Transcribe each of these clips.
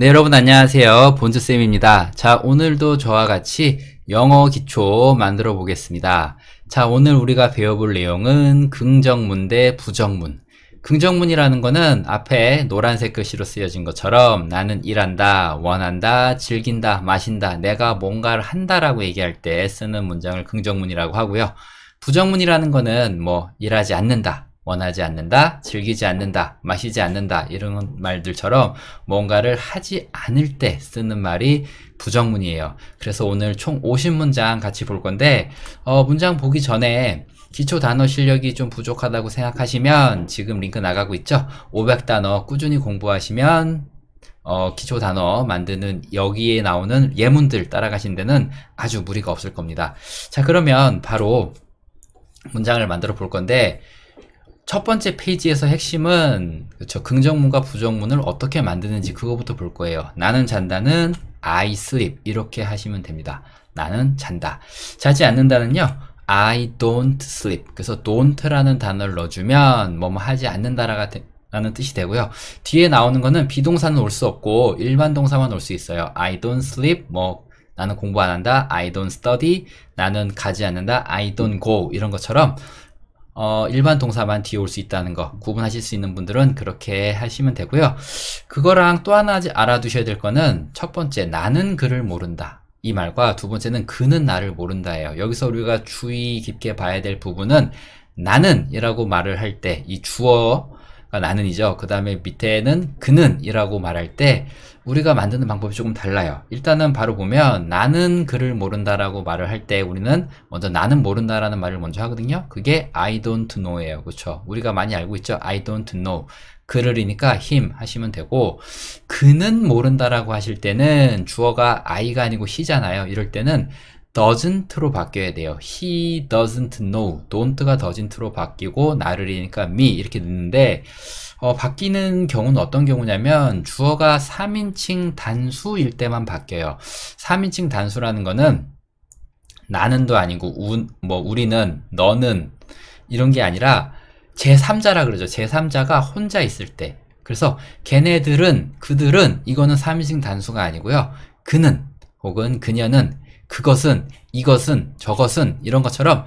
네, 여러분 안녕하세요. 본즈쌤입니다. 자, 오늘도 저와 같이 영어 기초 만들어 보겠습니다. 자, 오늘 우리가 배워볼 내용은 긍정문 대 부정문. 긍정문이라는 거는 앞에 노란색 글씨로 쓰여진 것처럼 나는 일한다, 원한다, 즐긴다, 마신다, 내가 뭔가를 한다라고 얘기할 때 쓰는 문장을 긍정문이라고 하고요. 부정문이라는 거는 뭐 일하지 않는다, 원하지 않는다, 즐기지 않는다, 마시지 않는다 이런 말들처럼 뭔가를 하지 않을 때 쓰는 말이 부정문이에요. 그래서 오늘 총 50문장 같이 볼 건데 어, 문장 보기 전에 기초 단어 실력이 좀 부족하다고 생각하시면 지금 링크 나가고 있죠? 500단어 꾸준히 공부하시면 어, 기초 단어 만드는 여기에 나오는 예문들 따라가신 데는 아주 무리가 없을 겁니다. 자 그러면 바로 문장을 만들어 볼 건데 첫 번째 페이지에서 핵심은 그렇죠. 긍정문과 부정문을 어떻게 만드는지 그거부터 볼 거예요. 나는 잔다는 I sleep 이렇게 하시면 됩니다. 나는 잔다. 자지 않는다는요. I don't sleep. 그래서 don't라는 단어를 넣어주면 뭐 뭐 하지 않는다라는 뜻이 되고요. 뒤에 나오는 거는 비동사는 올 수 없고 일반 동사만 올 수 있어요. I don't sleep, 뭐 나는 공부 안 한다, I don't study, 나는 가지 않는다, I don't go 이런 것처럼 어, 일반 동사만 뒤에 올 수 있다는 거 구분하실 수 있는 분들은 그렇게 하시면 되고요. 그거랑 또 하나 알아두셔야 될 거는 첫 번째 나는 그를 모른다. 이 말과 두 번째는 그는 나를 모른다예요. 여기서 우리가 주의 깊게 봐야 될 부분은 나는이라고 말을 할 때 이 주어가 나는이죠. 그 다음에 밑에는 그는이라고 말할 때 우리가 만드는 방법이 조금 달라요. 일단은 바로 보면 나는 글을 모른다라고 말을 할 때 우리는 먼저 나는 모른다라는 말을 먼저 하거든요. 그게 I don't know예요. 그렇죠? 우리가 많이 알고 있죠. I don't know. 그를이니까 him 하시면 되고 그는 모른다라고 하실 때는 주어가 I가 아니고 he잖아요. 이럴 때는 doesn't로 바뀌어야 돼요. he doesn't know. don't가 doesn't로 바뀌고 나를이니까 me 이렇게 넣는데 어, 바뀌는 경우는 어떤 경우냐면 주어가 3인칭 단수일 때만 바뀌어요. 3인칭 단수라는 거는 나는도 아니고 운, 뭐 우리는 너는 이런 게 아니라 제3자라 그러죠. 제3자가 혼자 있을 때. 그래서 걔네들은 그들은 이거는 3인칭 단수가 아니고요. 그는 혹은 그녀는 그것은, 이것은, 저것은 이런 것처럼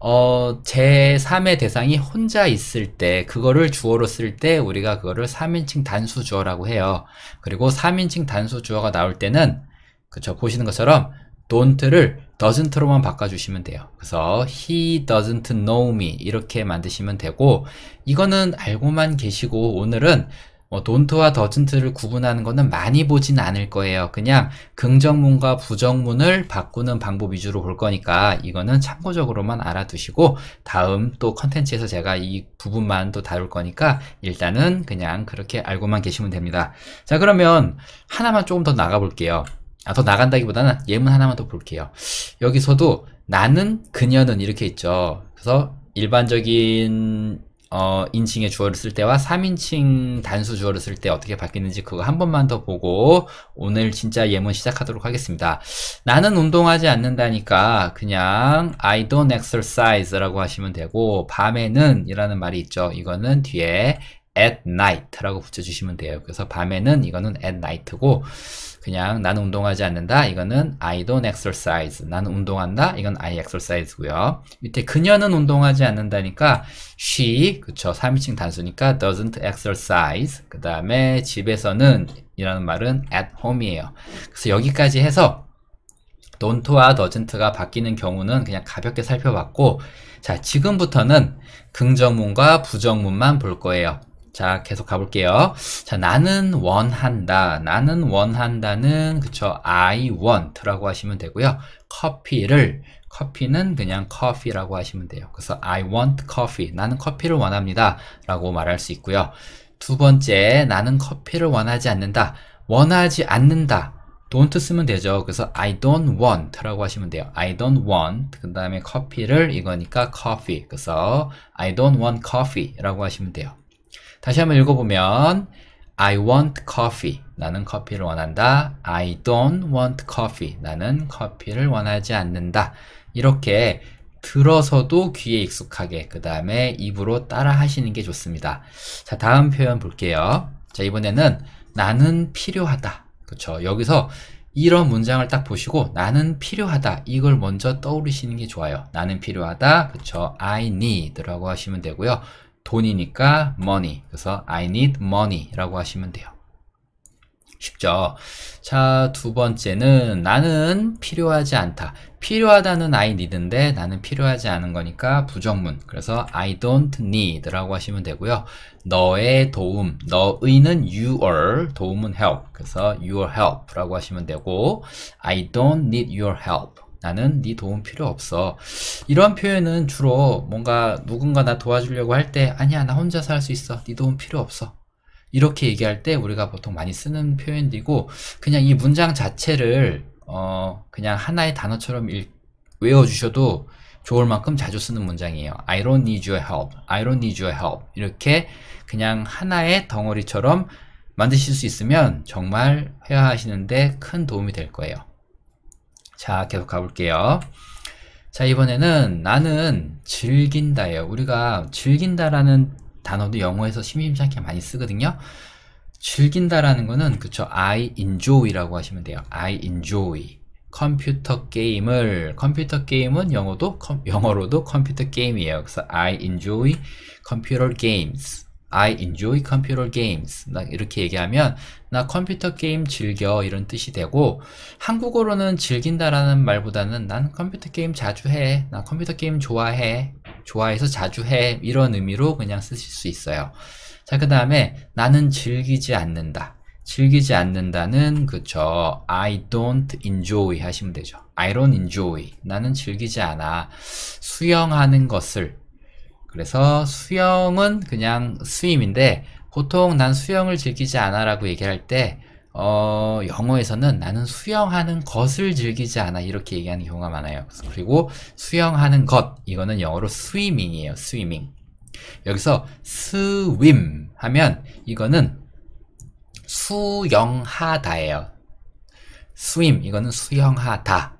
어, 제3의 대상이 혼자 있을 때, 그거를 주어로 쓸 때, 우리가 그거를 3인칭 단수 주어라고 해요. 그리고 3인칭 단수 주어가 나올 때는, 그쵸, 보시는 것처럼, don't를 doesn't로만 바꿔주시면 돼요. 그래서, he doesn't know me, 이렇게 만드시면 되고, 이거는 알고만 계시고, 오늘은 어, 돈트와 더슨트를 구분하는 것은 많이 보진 않을 거예요. 그냥 긍정문과 부정문을 바꾸는 방법 위주로 볼 거니까 이거는 참고적으로만 알아두시고 다음 또 컨텐츠에서 제가 이 부분만 또 다룰 거니까 일단은 그냥 그렇게 알고만 계시면 됩니다. 자 그러면 하나만 조금 더 나가볼게요. 아, 더 나간다기보다는 예문 하나만 더 볼게요. 여기서도 나는 그녀는 이렇게 있죠. 그래서 일반적인 어, 인칭의 주어를 쓸 때와 3인칭 단수 주어를 쓸 때 어떻게 바뀌는지 그거 한 번만 더 보고 오늘 진짜 예문 시작하도록 하겠습니다. 나는 운동하지 않는다니까 그냥 I don't exercise 라고 하시면 되고 밤에는 이라는 말이 있죠. 이거는 뒤에 at night라고 붙여주시면 돼요. 그래서 밤에는 이거는 at night고 그냥 나는 운동하지 않는다. 이거는 I don't exercise. 나는 운동한다. 이건 I exercise고요. 밑에 그녀는 운동하지 않는다니까 she 그쵸 3인칭 단수니까 doesn't exercise. 그 다음에 집에서는 이라는 말은 at home이에요. 그래서 여기까지 해서 don't와 doesn't가 바뀌는 경우는 그냥 가볍게 살펴봤고 자 지금부터는 긍정문과 부정문만 볼 거예요. 자 계속 가볼게요 자 나는 원한다 나는 원한다는 그쵸 I want라고 하시면 되고요 커피를 커피는 그냥 커피라고 하시면 돼요 그래서 I want coffee 나는 커피를 원합니다 라고 말할 수 있고요 두 번째 나는 커피를 원하지 않는다 원하지 않는다 don't 쓰면 되죠 그래서 I don't want 라고 하시면 돼요 I don't want 그 다음에 커피를 이거니까 coffee 그래서 I don't want coffee 라고 하시면 돼요 다시 한번 읽어보면 I want coffee. 나는 커피를 원한다. I don't want coffee. 나는 커피를 원하지 않는다. 이렇게 들어서도 귀에 익숙하게 그 다음에 입으로 따라 하시는 게 좋습니다. 자 다음 표현 볼게요. 자 이번에는 나는 필요하다. 그렇죠. 여기서 이런 문장을 딱 보시고 나는 필요하다 이걸 먼저 떠오르시는 게 좋아요. 나는 필요하다. 그렇죠. I need라고 하시면 되고요. 돈이니까 money. 그래서 I need money라고 하시면 돼요. 쉽죠? 자, 두 번째는 나는 필요하지 않다. 필요하다는 I need인데 나는 필요하지 않은 거니까 부정문. 그래서 I don't need라고 하시면 되고요. 너의 도움, 너의는 your, 도움은 help. 그래서 your help라고 하시면 되고 I don't need your help. 나는 네 도움 필요 없어. 이런 표현은 주로 뭔가 누군가 나 도와주려고 할 때 아니야 나 혼자서 할 수 있어. 네 도움 필요 없어. 이렇게 얘기할 때 우리가 보통 많이 쓰는 표현이고 그냥 이 문장 자체를 어 그냥 하나의 단어처럼 읽, 외워주셔도 좋을 만큼 자주 쓰는 문장이에요. I don't need your help. I don't need your help. 이렇게 그냥 하나의 덩어리처럼 만드실 수 있으면 정말 회화하시는데 큰 도움이 될 거예요. 자, 계속 가볼게요. 자, 이번에는 나는 즐긴다예요. 우리가 즐긴다라는 단어도 영어에서 심심찮게 많이 쓰거든요. 즐긴다라는 거는 그쵸 I enjoy라고 하시면 돼요. I enjoy 컴퓨터 게임을 컴퓨터 게임은 영어도 컴, 영어로도 컴퓨터 게임이에요. 그래서 I enjoy computer games I enjoy computer games. 이렇게 얘기하면 나 컴퓨터 게임 즐겨 이런 뜻이 되고 한국어로는 즐긴다라는 말보다는 난 컴퓨터 게임 자주 해. 나 컴퓨터 게임 좋아해. 좋아해서 자주 해. 이런 의미로 그냥 쓰실 수 있어요. 자, 그 다음에 나는 즐기지 않는다. 즐기지 않는다는 그쵸 I don't enjoy 하시면 되죠 I don't enjoy 나는 즐기지 않아 수영하는 것을 그래서 수영은 그냥 스임인데 보통 난 수영을 즐기지 않아 라고 얘기할 때 어, 영어에서는 나는 수영하는 것을 즐기지 않아 이렇게 얘기하는 경우가 많아요 그리고 수영하는 것 이거는 영어로 스위밍이에요 스위밍 여기서 스 w 하면 이거는 수영하다예요 스 w 이거는 수영하다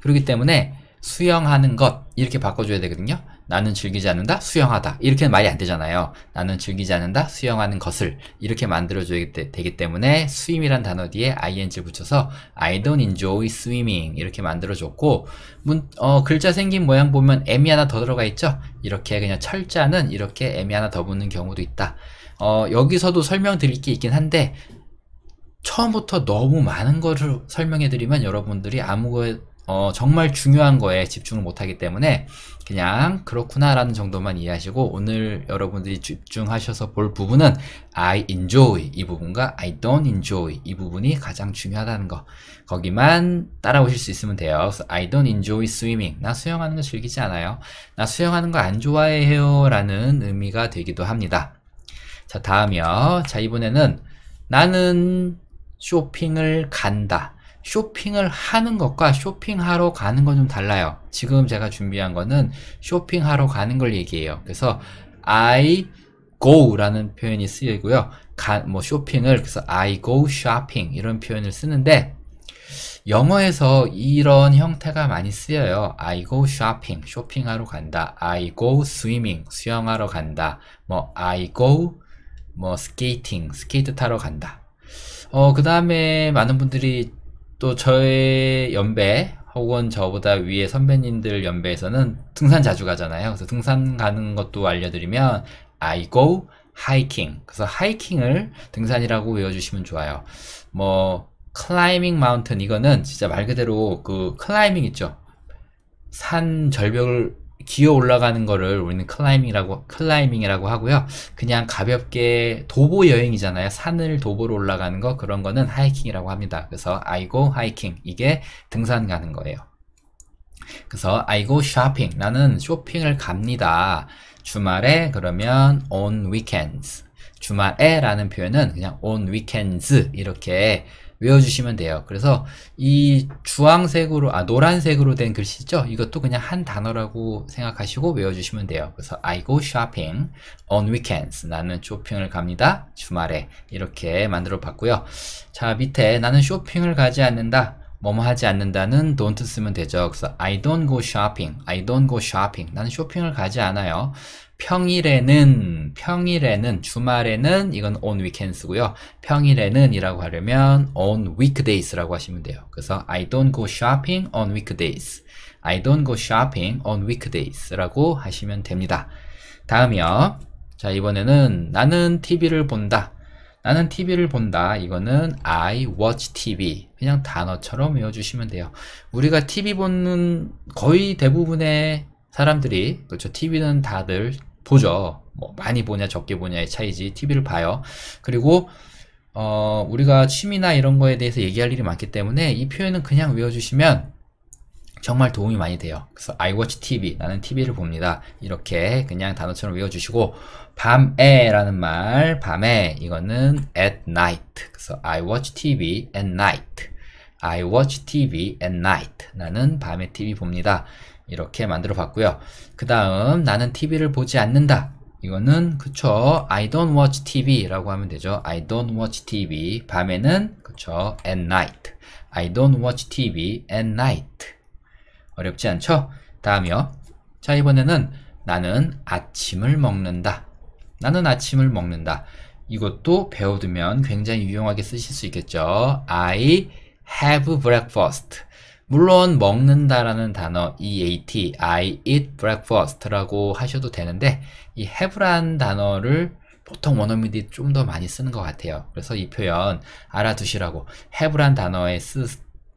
그렇기 때문에 수영하는 것 이렇게 바꿔줘야 되거든요 나는 즐기지 않는다, 수영하다. 이렇게는 말이 안 되잖아요. 나는 즐기지 않는다, 수영하는 것을. 이렇게 만들어줘야 되기 때문에 swim이란 단어 뒤에 ing를 붙여서 I don't enjoy swimming. 이렇게 만들어줬고, 문, 어, 글자 생긴 모양 보면 m이 하나 더 들어가 있죠? 이렇게 그냥 철자는 이렇게 m이 하나 더 붙는 경우도 있다. 어, 여기서도 설명드릴 게 있긴 한데, 처음부터 너무 많은 거를 설명해드리면 여러분들이 아무것도 어, 정말 중요한 거에 집중을 못하기 때문에 그냥 그렇구나라는 정도만 이해하시고 오늘 여러분들이 집중하셔서 볼 부분은 I enjoy 이 부분과 I don't enjoy 이 부분이 가장 중요하다는 거 거기만 따라오실 수 있으면 돼요. So, I don't enjoy swimming. 나 수영하는 거 즐기지 않아요. 나 수영하는 거 안 좋아해요. 라는 의미가 되기도 합니다. 자 다음이요. 자 이번에는 나는 쇼핑을 간다. 쇼핑을 하는 것과 쇼핑하러 가는 건 좀 달라요. 지금 제가 준비한 거는 쇼핑하러 가는 걸 얘기해요. 그래서 I go라는 표현이 쓰이고요. 가, 뭐 쇼핑을 그래서 I go shopping 이런 표현을 쓰는데 영어에서 이런 형태가 많이 쓰여요. I go shopping, 쇼핑하러 간다. I go swimming, 수영하러 간다. 뭐 I go 뭐 스케이팅, 스케이트 타러 간다. 어, 그 다음에 많은 분들이 또 저의 연배 혹은 저보다 위에 선배님들 연배에서는 등산 자주 가잖아요. 그래서 등산 가는 것도 알려드리면 I go hiking. 그래서 하이킹을 등산이라고 외워주시면 좋아요. 뭐 클라이밍 마운틴 이거는 진짜 말 그대로 그 클라이밍 있죠. 산 절벽을 기어 올라가는 거를 우리는 클라이밍이라고 클라이밍이라고 하고요. 그냥 가볍게 도보 여행이잖아요. 산을 도보로 올라가는 거 그런 거는 하이킹이라고 합니다. 그래서 아이고 하이킹 이게 등산 가는 거예요. 그래서 아이고 쇼핑 나는 쇼핑을 갑니다. 주말에 그러면 on weekends 주말에라는 표현은 그냥 on weekends 이렇게 외워주시면 돼요. 그래서 이 주황색으로 아 노란색으로 된 글씨죠. 이것도 그냥 한 단어라고 생각하시고 외워주시면 돼요. 그래서 I go shopping on weekends. 나는 쇼핑을 갑니다. 주말에 이렇게 만들어 봤고요. 자 밑에 나는 쇼핑을 가지 않는다. 뭐뭐 하지 않는다는 don't 쓰면 되죠. 그래서 I don't go shopping. I don't go shopping. 나는 쇼핑을 가지 않아요. 평일에는 평일에는 주말에는 이건 on weekends고요. 평일에는이라고 하려면 on weekdays라고 하시면 돼요. 그래서 I don't go shopping on weekdays. I don't go shopping on weekdays라고 하시면 됩니다. 다음이요. 자, 이번에는 나는 TV를 본다. 나는 TV를 본다. 이거는 I watch TV. 그냥 단어처럼 외워주시면 돼요. 우리가 TV 보는 거의 대부분의 사람들이, 그렇죠. TV는 다들 보죠. 뭐 많이 보냐 적게 보냐의 차이지 TV를 봐요. 그리고 어, 우리가 취미나 이런 거에 대해서 얘기할 일이 많기 때문에 이 표현은 그냥 외워주시면 정말 도움이 많이 돼요. 그래서 I watch TV, 나는 TV를 봅니다. 이렇게 그냥 단어처럼 외워주시고 밤에라는 말, 밤에 이거는 at night. 그래서 I watch TV at night. I watch TV at night. 나는 밤에 TV 봅니다. 이렇게 만들어 봤고요. 그 다음 나는 TV를 보지 않는다. 이거는 그쵸 I don't watch TV라고 하면 되죠. I don't watch TV 밤에는 그쵸 at night. I don't watch TV at night. 어렵지 않죠? 다음이요. 자 이번에는 나는 아침을 먹는다. 나는 아침을 먹는다. 이것도 배워두면 굉장히 유용하게 쓰실 수 있겠죠. I have breakfast. 물론 먹는다라는 단어 EAT, I eat breakfast라고 하셔도 되는데 이 have란 단어를 보통 원어민들이 좀 더 많이 쓰는 것 같아요. 그래서 이 표현 알아두시라고 have란 단어의 쓰,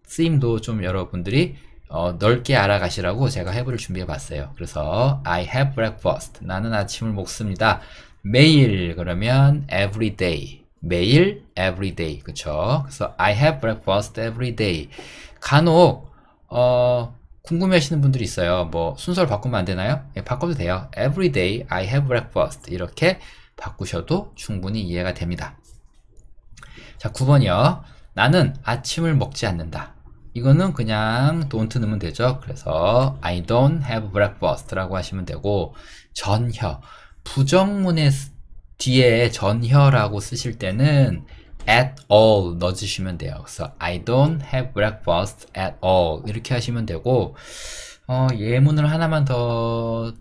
쓰임도 좀 여러분들이 어, 넓게 알아가시라고 제가 have를 준비해 봤어요. 그래서 I have breakfast. 나는 아침을 먹습니다. 매일 그러면 every day. 매일 every day. 그쵸? 그래서 I have breakfast every day. 간혹 어, 궁금해하시는 분들이 있어요. 뭐 순서를 바꾸면 안 되나요? 예, 바꿔도 돼요. Every day I have breakfast 이렇게 바꾸셔도 충분히 이해가 됩니다. 자, 9번이요. 나는 아침을 먹지 않는다. 이거는 그냥 don't 넣으면 되죠. 그래서 I don't have breakfast라고 하시면 되고 전혀 부정문의 뒤에 전혀라고 쓰실 때는 at all 넣어주시면 돼요. 그래서 I don't have breakfast at all 이렇게 하시면 되고 어, 예문을 하나만 더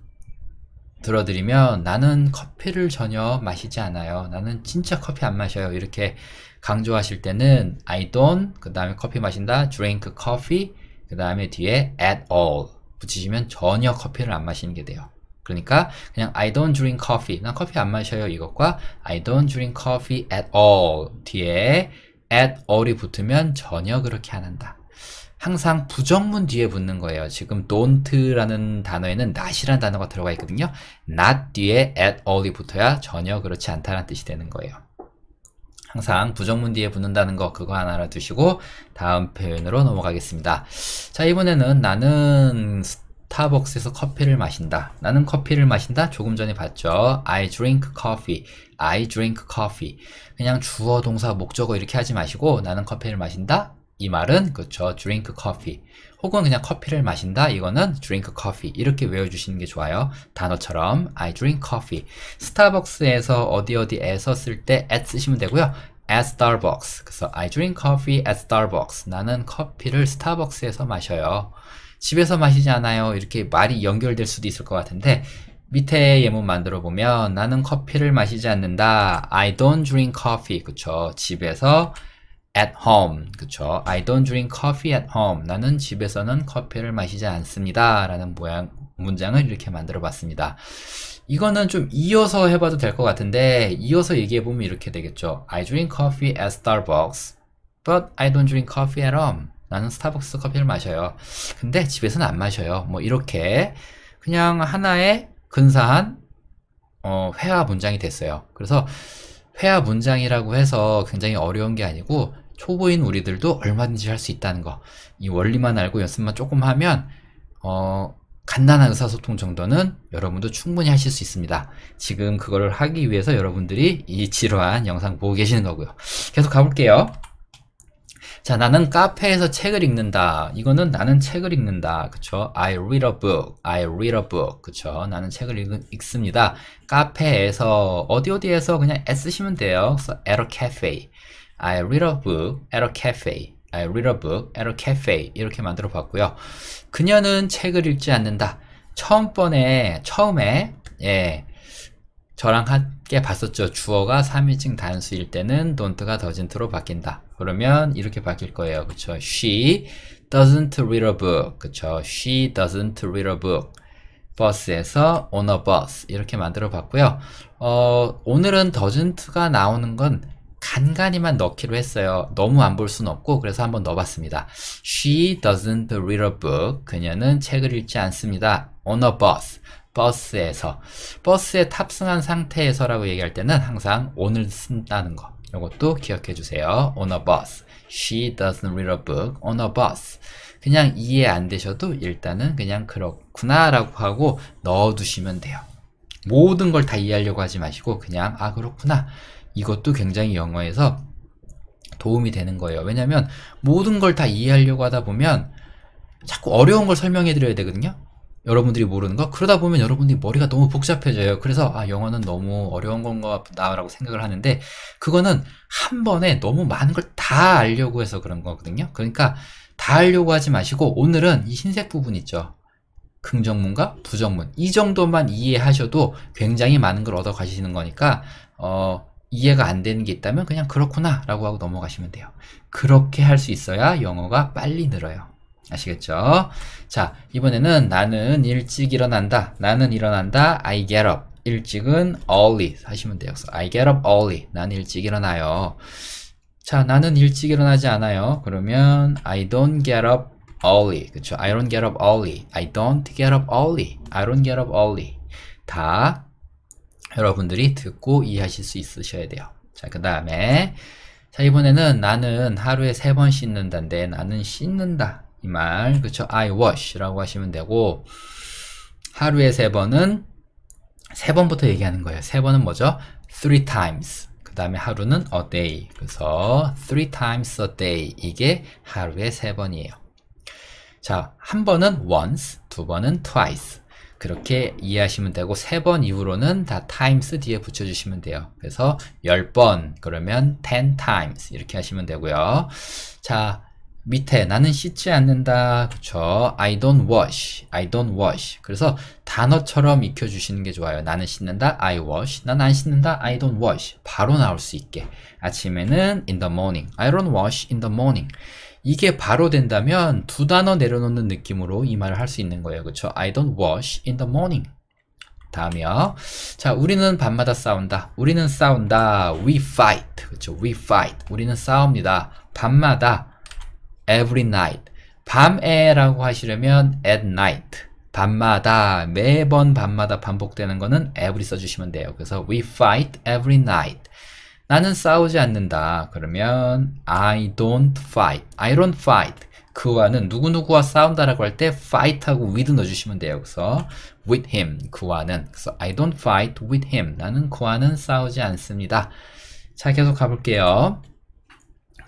들어드리면 나는 커피를 전혀 마시지 않아요. 나는 진짜 커피 안 마셔요. 이렇게 강조하실 때는 I don't 그 다음에 커피 마신다 drink coffee 그 다음에 뒤에 at all 붙이시면 전혀 커피를 안 마시는 게 돼요. 그러니까 그냥 I don't drink coffee. 난 커피 안 마셔요. 이것과 I don't drink coffee at all 뒤에 at all이 붙으면 전혀 그렇게 안 한다. 항상 부정문 뒤에 붙는 거예요. 지금 don't라는 단어에는 not이라는 단어가 들어가 있거든요. not 뒤에 at all이 붙어야 전혀 그렇지 않다는 뜻이 되는 거예요. 항상 부정문 뒤에 붙는다는 거 그거 하나 알아두시고 다음 표현으로 넘어가겠습니다. 자 이번에는 나는 스타벅스에서 커피를 마신다. 나는 커피를 마신다. 조금 전에 봤죠. I drink coffee. I drink coffee. 그냥 주어, 동사, 목적어 이렇게 하지 마시고 나는 커피를 마신다. 이 말은 그쵸죠 drink coffee. 혹은 그냥 커피를 마신다. 이거는 drink coffee. 이렇게 외워주시는 게 좋아요. 단어처럼 I drink coffee. 스타벅스에서 어디 어디에서 쓸 때 at 쓰시면 되고요. at Starbucks. 그래서 I drink coffee at Starbucks. 나는 커피를 스타벅스에서 마셔요. 집에서 마시잖아요. 이렇게 말이 연결될 수도 있을 것 같은데 밑에 예문 만들어 보면 나는 커피를 마시지 않는다. I don't drink coffee. 그쵸? 집에서 at home. 그쵸? I don't drink coffee at home. 나는 집에서는 커피를 마시지 않습니다. 라는 모양, 문장을 이렇게 만들어 봤습니다. 이거는 좀 이어서 해봐도 될 것 같은데 이어서 얘기해 보면 이렇게 되겠죠. I drink coffee at Starbucks, but I don't drink coffee at home. 나는 스타벅스 커피를 마셔요. 근데 집에서는 안 마셔요. 뭐 이렇게 그냥 하나의 근사한 어, 회화 문장이 됐어요. 그래서 회화 문장이라고 해서 굉장히 어려운 게 아니고 초보인 우리들도 얼마든지 할 수 있다는 거. 이 원리만 알고 연습만 조금 하면 어, 간단한 의사소통 정도는 여러분도 충분히 하실 수 있습니다. 지금 그거를 하기 위해서 여러분들이 이 지루한 영상 보고 계시는 거고요. 계속 가볼게요. 자, 나는 카페에서 책을 읽는다. 이거는 나는 책을 읽는다. 그쵸? I read a book. I read a book. 그쵸? 나는 책을 읽, 습니다 카페에서, 어디 어디에서 그냥 애쓰시면 돼요. 그래서 at a cafe. I read a book at a cafe. I read a book at a cafe. 이렇게 만들어 봤고요. 그녀는 책을 읽지 않는다. 처음 번에, 처음에, 예. 저랑 한, 꽤 봤었죠. 주어가 3인칭 단수일 때는 don't가 doesn't로 바뀐다. 그러면 이렇게 바뀔 거예요. 그쵸? She doesn't read a book. 그쵸? She doesn't read a book. 버스에서 on a bus 이렇게 만들어 봤고요. 어, 오늘은 doesn't가 나오는 건간간이만 넣기로 했어요. 너무 안 볼 수는 없고 그래서 한번 넣어봤습니다. She doesn't read a book. 그녀는 책을 읽지 않습니다. On a bus. 버스에서 버스에 탑승한 상태에서라고 얘기할 때는 항상 오늘 쓴다는 거 이것도 기억해 주세요 on a bus she doesn't read a book on a bus 그냥 이해 안 되셔도 일단은 그냥 그렇구나 라고 하고 넣어 두시면 돼요 모든 걸 다 이해하려고 하지 마시고 그냥 아 그렇구나 이것도 굉장히 영어에서 도움이 되는 거예요 왜냐면 모든 걸 다 이해하려고 하다 보면 자꾸 어려운 걸 설명해 드려야 되거든요 여러분들이 모르는 거 그러다 보면 여러분들이 머리가 너무 복잡해져요 그래서 아 영어는 너무 어려운 건가 보다라고 생각을 하는데 그거는 한 번에 너무 많은 걸 다 알려고 해서 그런 거거든요 그러니까 다 알려고 하지 마시고 오늘은 이 흰색 부분 있죠 긍정문과 부정문 이 정도만 이해하셔도 굉장히 많은 걸 얻어 가시는 거니까 어, 이해가 안 되는 게 있다면 그냥 그렇구나 라고 하고 넘어가시면 돼요 그렇게 할 수 있어야 영어가 빨리 늘어요 아시겠죠? 자, 이번에는 나는 일찍 일어난다. 나는 일어난다. I get up. 일찍은 early 하시면 돼요. I get up early. 난 일찍 일어나요. 자, 나는 일찍 일어나지 않아요. 그러면 I don't get up early. 그쵸? I don't get up early. I don't get up early. I don't get up early. 다 여러분들이 듣고 이해하실 수 있으셔야 돼요. 자, 그 다음에 자, 이번에는 나는 하루에 세 번 씻는다인데 나는 씻는다. 이 말, 그쵸? I wash라고 하시면 되고 하루에 세 번은 세 번부터 얘기하는 거예요. 세 번은 뭐죠? three times. 그 다음에 하루는 a day. 그래서 three times a day. 이게 하루에 세 번이에요. 자, 한 번은 once, 두 번은 twice. 그렇게 이해하시면 되고 세 번 이후로는 다 times 뒤에 붙여주시면 돼요. 그래서 열번 그러면 ten times 이렇게 하시면 되고요. 자 밑에 나는 씻지 않는다. 그쵸? I don't wash. I don't wash. 그래서 단어처럼 익혀주시는 게 좋아요. 나는 씻는다. I wash. 난 안 씻는다. I don't wash. 바로 나올 수 있게. 아침에는 in the morning. I don't wash in the morning. 이게 바로 된다면 두 단어 내려놓는 느낌으로 이 말을 할 수 있는 거예요. 그쵸? I don't wash in the morning. 다음이요. 자, 우리는 밤마다 싸운다. 우리는 싸운다. We fight. 그렇죠? We fight. 우리는 싸웁니다. 밤마다 every night. 밤에라고 하시려면 at night. 밤마다 매번 밤마다 반복되는 거는 every 써주시면 돼요. 그래서 we fight every night. 나는 싸우지 않는다. 그러면 I don't fight. I don't fight. 그와는 누구누구와 싸운다라고 할 때 fight하고 with 넣어주시면 돼요. 그래서 with him, 그와는. 그래서 I don't fight with him. 나는 그와는 싸우지 않습니다. 자, 계속 가볼게요.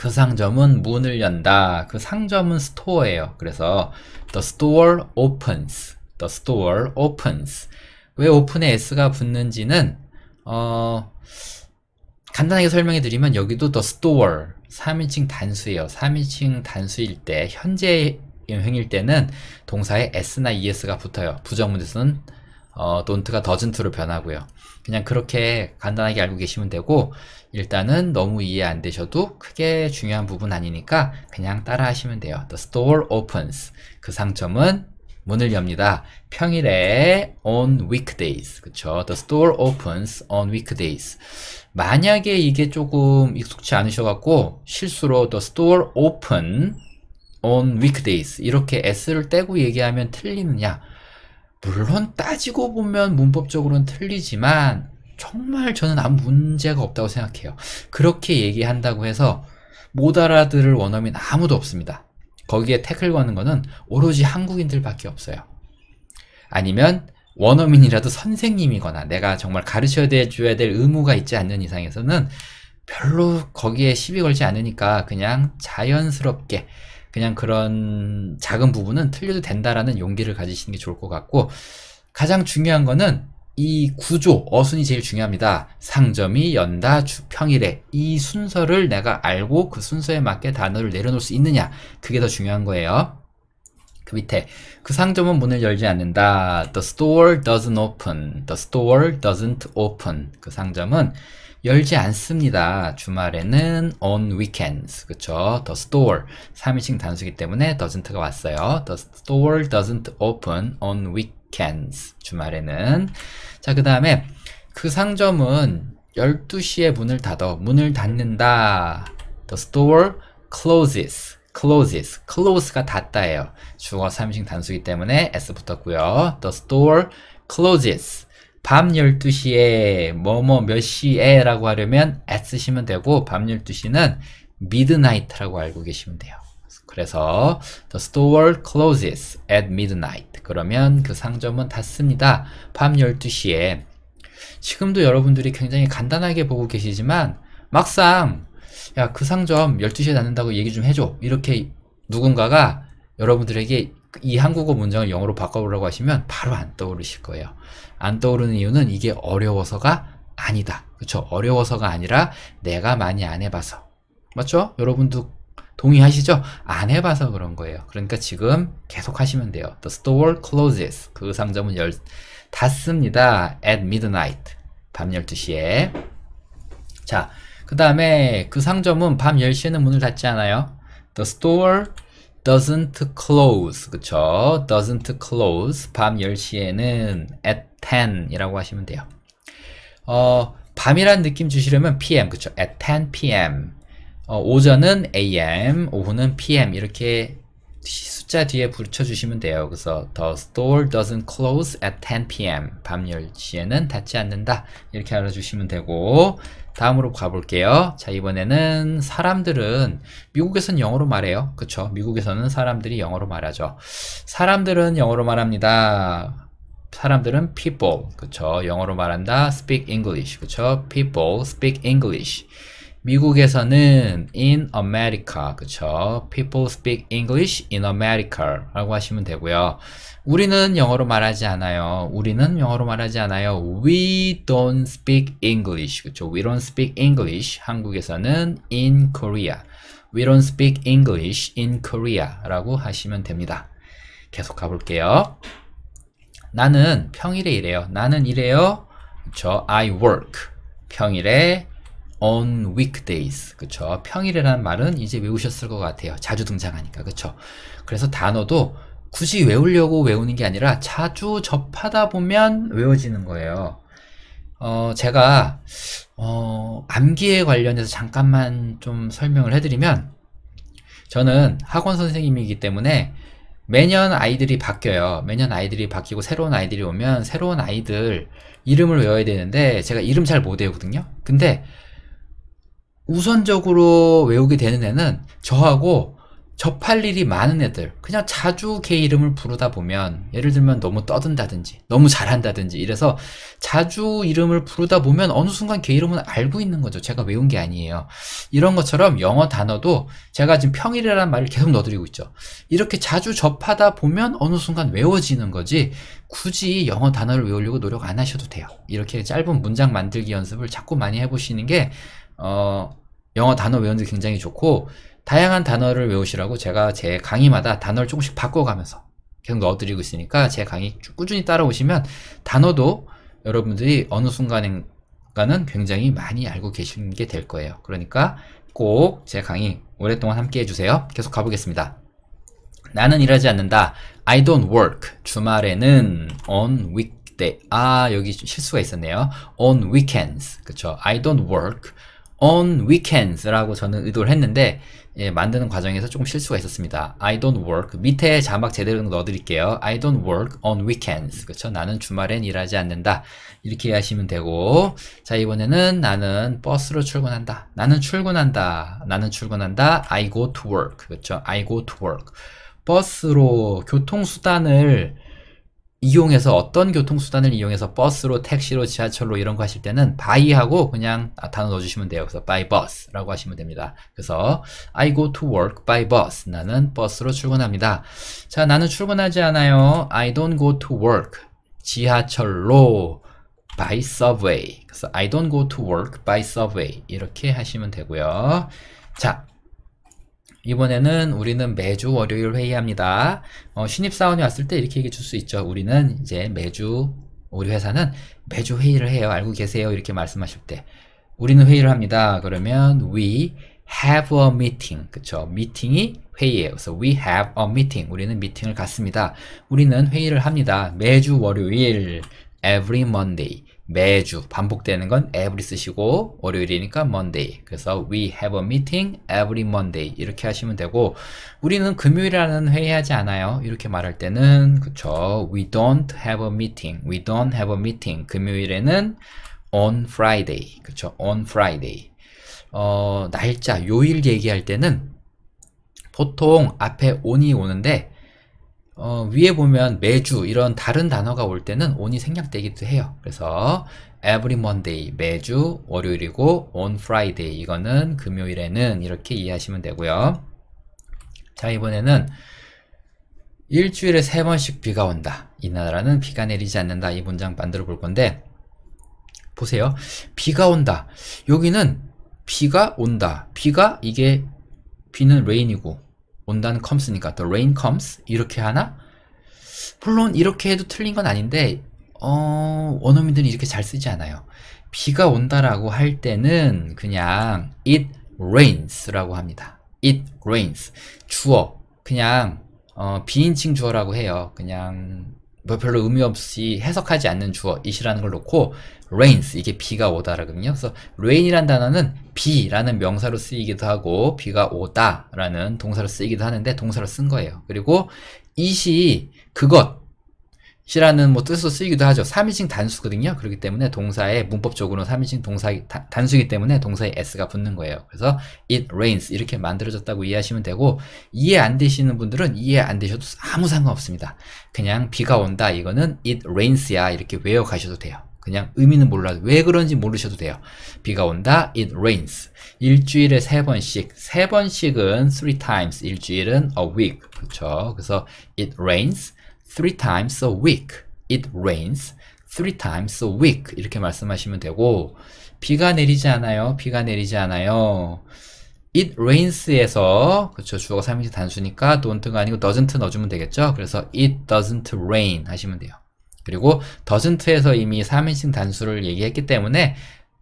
그 상점은 문을 연다. 그 상점은 스토어예요. 그래서 the store opens. the store opens. 왜 오픈에 s가 붙는지는 어 간단하게 설명해 드리면 여기도 the store 3인칭 단수예요. 3인칭 단수일 때 현재 형일 때는 동사에 s나 es가 붙어요. 부정문에서는 어, 돈트가 더즌트로 변하고요. 그냥 그렇게 간단하게 알고 계시면 되고 일단은 너무 이해 안 되셔도 크게 중요한 부분 아니니까 그냥 따라 하시면 돼요. The store opens. 그 상점은 문을 엽니다. 평일에 on weekdays. 그쵸? The store opens on weekdays. 만약에 이게 조금 익숙치 않으셔갖고 실수로 the store open on weekdays 이렇게 s를 떼고 얘기하면 틀리느냐 물론 따지고 보면 문법적으로는 틀리지만 정말 저는 아무 문제가 없다고 생각해요. 그렇게 얘기한다고 해서 못 알아들을 원어민 아무도 없습니다. 거기에 태클 거는 거는 오로지 한국인들밖에 없어요. 아니면 원어민이라도 선생님이거나 내가 정말 가르쳐 줘야 될 의무가 있지 않는 이상에서는 별로 거기에 시비 걸지 않으니까 그냥 자연스럽게 그냥 그런 작은 부분은 틀려도 된다라는 용기를 가지시는 게 좋을 것 같고 가장 중요한 거는 이 구조, 어순이 제일 중요합니다. 상점이 연다, 주, 평일에 이 순서를 내가 알고 그 순서에 맞게 단어를 내려놓을 수 있느냐 그게 더 중요한 거예요. 그 밑에 그 상점은 문을 열지 않는다. The store doesn't open. The store doesn't open. 그 상점은 열지 않습니다. 주말에는 on weekends. 그쵸? The store. 3인칭 단수기 때문에 doesn't가 왔어요. The store doesn't open on weekends. 주말에는. 자, 그 다음에 그 상점은 12시에 문을 닫어. 문을 닫는다. The store closes. closes. close가 닫다예요. 주어 3인칭 단수기 때문에 s 붙었고요. The store closes. 밤 12시에 뭐뭐 몇 시에 라고 하려면 at 쓰시면 되고 밤 12시는 midnight라고 알고 계시면 돼요. 그래서 the store closes at midnight 그러면 그 상점은 닫습니다. 밤 12시에 지금도 여러분들이 굉장히 간단하게 보고 계시지만 막상 야 그 상점 12시에 닫는다고 얘기 좀 해줘 이렇게 누군가가 여러분들에게 이 한국어 문장을 영어로 바꿔보라고 하시면 바로 안 떠오르실 거예요. 안 떠오르는 이유는 이게 어려워서가 아니다. 그렇죠? 어려워서가 아니라 내가 많이 안 해봐서. 맞죠? 여러분도 동의하시죠? 안 해봐서 그런 거예요. 그러니까 지금 계속 하시면 돼요. The store closes. 그 상점은 열, 닫습니다. At midnight. 밤 12시에. 자, 그 다음에 그 상점은 밤 10시에는 문을 닫지 않아요. The store doesn't close 그쵸 doesn't close 밤 10시에는 at 10 이라고 하시면 돼요 어 밤이란 느낌 주시려면 pm 그쵸 at 10 pm 어, 오전은 am 오후는 pm 이렇게 숫자 뒤에 붙여주시면 돼요 그래서 the store doesn't close at 10 pm 밤 10시에는 닫지 않는다 이렇게 알아주시면 되고 다음으로 가볼게요. 자, 이번에는 사람들은 미국에선 영어로 말해요. 그쵸? 미국에서는 사람들이 영어로 말하죠. 사람들은 영어로 말합니다. 사람들은 people. 그쵸? 영어로 말한다. speak English. 그쵸? people speak English. 미국에서는 in America 그쵸 people speak English in America 라고 하시면 되고요 우리는 영어로 말하지 않아요. 우리는 영어로 말하지 않아요. We don't speak English. 그렇죠? We don't speak English. 한국에서는 in Korea. We don't speak English in Korea라고 하시면 됩니다. 계속 가볼게요. 나는 평일에 일해요. 나는 일해요. 그쵸? I work. 평일에 on weekdays. 그쵸? 평일이라는 말은 이제 외우셨을 것 같아요. 자주 등장하니까. 그쵸? 그래서 단어도 굳이 외우려고 외우는 게 아니라 자주 접하다 보면 외워지는 거예요. 어, 제가, 어, 암기에 관련해서 잠깐만 좀 설명을 해드리면, 저는 학원 선생님이기 때문에 매년 아이들이 바뀌어요. 매년 아이들이 바뀌고 새로운 아이들이 오면 새로운 아이들 이름을 외워야 되는데 제가 이름 잘 못 외우거든요. 근데 우선적으로 외우게 되는 애는 저하고 접할 일이 많은 애들 그냥 자주 걔 이름을 부르다 보면 예를 들면 너무 떠든다든지 너무 잘한다든지 이래서 자주 이름을 부르다 보면 어느 순간 걔 이름은 알고 있는 거죠 제가 외운 게 아니에요 이런 것처럼 영어 단어도 제가 지금 평일이라는 말을 계속 넣어드리고 있죠 이렇게 자주 접하다 보면 어느 순간 외워지는 거지 굳이 영어 단어를 외우려고 노력 안 하셔도 돼요 이렇게 짧은 문장 만들기 연습을 자꾸 많이 해보시는 게 어, 영어 단어 외우는 데 굉장히 좋고 다양한 단어를 외우시라고 제가 제 강의마다 단어를 조금씩 바꿔가면서 계속 넣어드리고 있으니까 제 강의 꾸준히 따라오시면 단어도 여러분들이 어느 순간인가는 굉장히 많이 알고 계시는 게 될 거예요. 그러니까 꼭 제 강의 오랫동안 함께 해주세요. 계속 가보겠습니다. 나는 일하지 않는다. I don't work. 주말에는 on weekday. 아 여기 실수가 있었네요. on weekends. 그쵸? I don't work on weekends라고 저는 의도를 했는데 예, 만드는 과정에서 조금 실수가 있었습니다. I don't work. 밑에 자막 제대로 넣어드릴게요. I don't work on weekends. 그렇죠 나는 주말엔 일하지 않는다. 이렇게 하시면 되고. 자, 이번에는 나는 버스로 출근한다. 나는 출근한다. 나는 출근한다. I go to work. 그렇죠 I go to work. 버스로 교통수단을 이용해서 어떤 교통수단을 이용해서 버스로 택시로 지하철로 이런 거 하실 때는 by 하고 그냥 아, 단어 넣어주시면 돼요 그래서 by bus 라고 하시면 됩니다 그래서 I go to work by bus 나는 버스로 출근합니다 자 나는 출근하지 않아요 I don't go to work 지하철로 by subway 그래서 I don't go to work by subway 이렇게 하시면 되고요 자 이번에는 우리는 매주 월요일 회의합니다. 어, 신입사원이 왔을 때 이렇게 얘기해 줄 수 있죠. 우리는 이제 매주 우리 회사는 매주 회의를 해요. 알고 계세요? 이렇게 말씀하실 때 우리는 회의를 합니다. 그러면 we have a meeting. 그쵸? m e e t i n g 이 회의예요. 그래서 we have a meeting. 우리는 미팅을 갖습니다. 우리는 회의를 합니다. 매주 월요일 every Monday. 매주 반복되는 건 every 쓰시고 월요일이니까 Monday 그래서 we have a meeting every Monday 이렇게 하시면 되고 우리는 금요일에는 회의하지 않아요 이렇게 말할 때는 그쵸 we don't have a meeting we don't have a meeting 금요일에는 on Friday 그렇죠 on Friday 어 날짜 요일 얘기할 때는 보통 앞에 on이 오는데 어, 위에 보면 매주 이런 다른 단어가 올 때는 on이 생략되기도 해요. 그래서 every Monday 매주 월요일이고 on Friday 이거는 금요일에는 이렇게 이해하시면 되고요. 자 이번에는 일주일에 세 번씩 비가 온다. 이 나라는 비가 내리지 않는다. 이 문장 만들어 볼 건데 보세요. 비가 온다. 여기는 비가 온다. 비가 이게 비는 r a i n 이고 온다는 comes니까 the rain comes 이렇게 하나? 물론 이렇게 해도 틀린 건 아닌데 어, 원어민들은 이렇게 잘 쓰지 않아요. 비가 온다라고 할 때는 그냥 it rains라고 합니다. it rains 주어 그냥 어, 비인칭 주어라고 해요. 그냥 뭐 별로 의미 없이 해석하지 않는 주어 이시라는걸 놓고 rains 이게 비가 오다라거든요. 그래서 rain이란 단어는 비라는 명사로 쓰이기도 하고 비가 오다라는 동사로 쓰이기도 하는데 동사로 쓴 거예요. 그리고 it이 그것 시라는 뭐 뜻으로 쓰이기도 하죠. 3인칭 단수거든요. 그렇기 때문에 동사에 문법적으로 3인칭 동사 단수이기 때문에 동사에 s가 붙는 거예요. 그래서 it rains 이렇게 만들어졌다고 이해하시면 되고 이해 안 되시는 분들은 이해 안 되셔도 아무 상관없습니다. 그냥 비가 온다 이거는 it rains야 이렇게 외워 가셔도 돼요. 그냥 의미는 몰라도 왜 그런지 모르셔도 돼요. 비가 온다 it rains. 일주일에 세 번씩. 세 번씩은 three times. 일주일은 a week. 그렇죠. 그래서 it rains three times a week. It rains three times a week. 이렇게 말씀하시면 되고 비가 내리지 않아요. 비가 내리지 않아요. it rains에서 그렇죠 주어가 3인칭 단수니까 don't가 아니고 doesn't 넣어주면 되겠죠 그래서 it doesn't rain 하시면 돼요 그리고 doesn't에서 이미 3인칭 단수를 얘기했기 때문에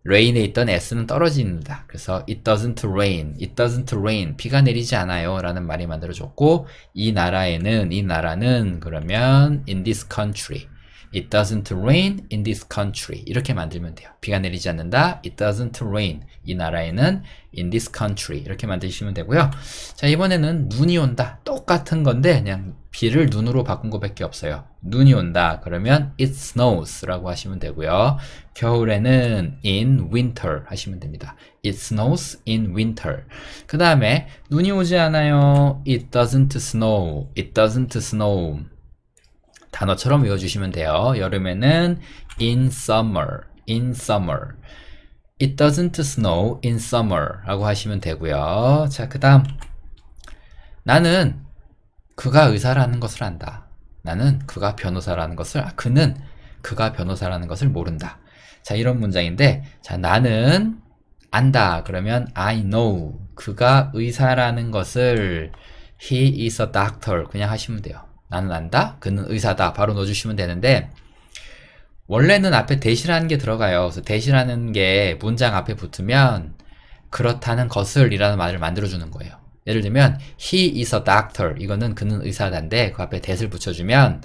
rain에 있던 s는 떨어집니다. 그래서 it doesn't rain, it doesn't rain, 비가 내리지 않아요 라는 말이 만들어졌고 이 나라에는, 이 나라는 그러면 in this country It doesn't rain in this country. 이렇게 만들면 돼요. 비가 내리지 않는다. It doesn't rain. 이 나라에는 in this country. 이렇게 만드시면 되고요. 자, 이번에는 눈이 온다. 똑같은 건데 그냥 비를 눈으로 바꾼 거밖에 없어요. 눈이 온다. 그러면 it snows라고 하시면 되고요. 겨울에는 in winter 하시면 됩니다. It snows in winter. 그 다음에 눈이 오지 않아요. It doesn't snow. It doesn't snow. 단어처럼 외워주시면 돼요. 여름에는 in summer, in summer. It doesn't snow in summer 라고 하시면 되고요. 자, 그 다음 나는 그가 의사라는 것을 안다. 나는 그가 변호사라는 것을, 아, 그는 그가 변호사라는 것을 모른다. 자, 이런 문장인데 자, 나는 안다. 그러면 I know. 그가 의사라는 것을 He is a doctor. 그냥 하시면 돼요. 나는 안다. 그는 의사다. 바로 넣어주시면 되는데 원래는 앞에 대시라는 게 들어가요. 그래서 대시라는 게 문장 앞에 붙으면 그렇다는 것을이라는 말을 만들어주는 거예요. 예를 들면 he is a doctor 이거는 그는 의사단데 다그 앞에 t h a t 을 붙여주면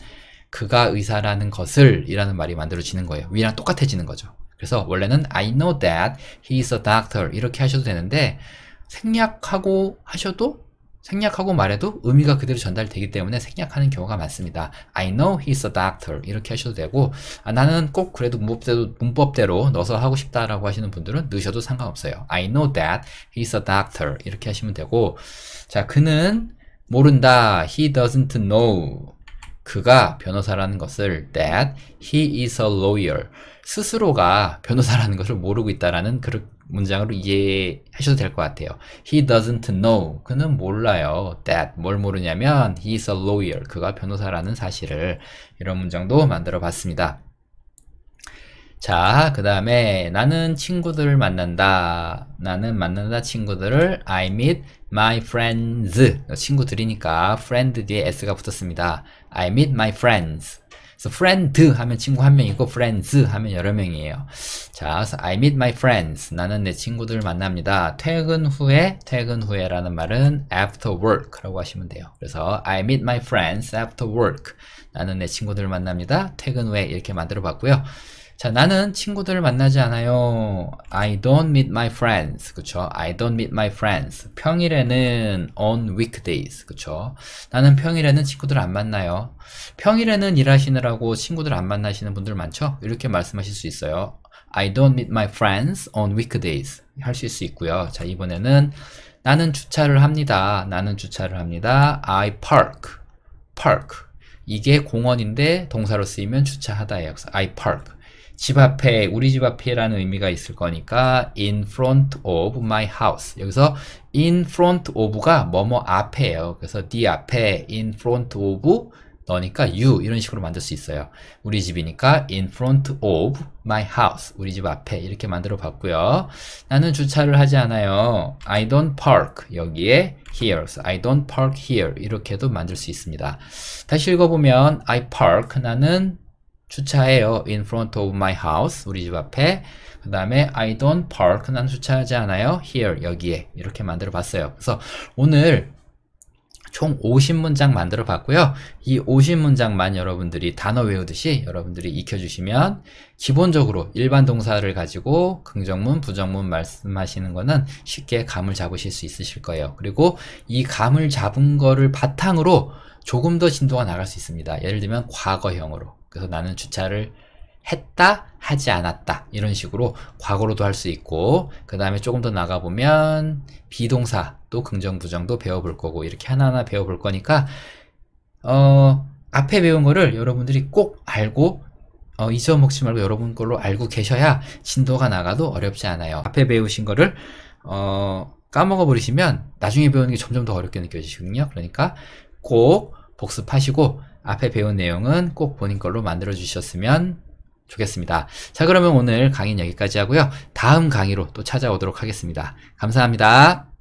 그가 의사라는 것을 이라는 말이 만들어지는 거예요. 위랑 똑같아지는 거죠. 그래서 원래는 I know that he is a doctor 이렇게 하셔도 되는데 생략하고 하셔도 생략하고 말해도 의미가 그대로 전달되기 때문에 생략하는 경우가 많습니다. I know he's a doctor 이렇게 하셔도 되고 아, 나는 꼭 그래도 문법대로, 문법대로 넣어서 하고 싶다라고 하시는 분들은 넣으셔도 상관없어요. I know that he's a doctor 이렇게 하시면 되고 자 그는 모른다 he doesn't know 그가 변호사라는 것을 that he is a lawyer 스스로가 변호사라는 것을 모르고 있다라는 그런 문장으로 이해하셔도 될 것 같아요. He doesn't know. 그는 몰라요. That. 뭘 모르냐면 he s a lawyer. 그가 변호사라는 사실을 이런 문장도 만들어 봤습니다. 자, 그 다음에 나는 친구들을 만난다. 나는 만난다 친구들을 I meet my friends. 친구들이니까 friend 뒤에 s가 붙었습니다. I meet my friends. 그래서 friend 하면 친구 한 명이고 friends 하면 여러 명이에요. 자, 그래서 I meet my friends. 나는 내 친구들을 만납니다. 퇴근 후에, 퇴근 후에라는 말은 after work라고 하시면 돼요. 그래서 I meet my friends after work. 나는 내 친구들을 만납니다. 퇴근 후에 이렇게 만들어 봤고요. 자, 나는 친구들을 만나지 않아요. I don't meet my friends. 그쵸? I don't meet my friends. 평일에는 on weekdays. 그쵸? 나는 평일에는 친구들 안 만나요. 평일에는 일하시느라고 친구들 안 만나시는 분들 많죠? 이렇게 말씀하실 수 있어요. I don't meet my friends on weekdays. 하실 수 있고요. 자, 이번에는 나는 주차를 합니다. 나는 주차를 합니다. I park. park. 이게 공원인데 동사로 쓰이면 주차하다예요. I park. 집 앞에, 우리 집 앞에라는 의미가 있을 거니까 in front of my house. 여기서 in front of가 뭐뭐 앞에요. 그래서 네 앞에 in front of 너니까 you 이런 식으로 만들 수 있어요. 우리 집이니까 in front of my house. 우리 집 앞에 이렇게 만들어 봤고요. 나는 주차를 하지 않아요. I don't park. 여기에 here. so I don't park here. 이렇게도 만들 수 있습니다. 다시 읽어보면 I park. 나는 주차해요. in front of my house. 우리 집 앞에. 그 다음에 I don't park. 난 주차하지 않아요. here. 여기에. 이렇게 만들어 봤어요. 그래서 오늘 총 50문장 만들어 봤고요. 이 50문장만 여러분들이 단어 외우듯이 여러분들이 익혀주시면 기본적으로 일반 동사를 가지고 긍정문, 부정문 말씀하시는 거는 쉽게 감을 잡으실 수 있으실 거예요. 그리고 이 감을 잡은 거를 바탕으로 조금 더 진도가 나갈 수 있습니다. 예를 들면 과거형으로 그래서 나는 주차를 했다, 하지 않았다. 이런 식으로 과거로도 할 수 있고, 그 다음에 조금 더 나가보면 비동사, 또 긍정, 부정도 배워볼 거고, 이렇게 하나하나 배워볼 거니까, 어, 앞에 배운 거를 여러분들이 꼭 알고, 어, 잊어먹지 말고 여러분 걸로 알고 계셔야 진도가 나가도 어렵지 않아요. 앞에 배우신 거를, 어, 까먹어버리시면 나중에 배우는 게 점점 더 어렵게 느껴지시거든요. 그러니까 꼭 복습하시고, 앞에 배운 내용은 꼭 본인 걸로 만들어 주셨으면 좋겠습니다. 자, 그러면 오늘 강의는 여기까지 하고요. 다음 강의로 또 찾아오도록 하겠습니다. 감사합니다.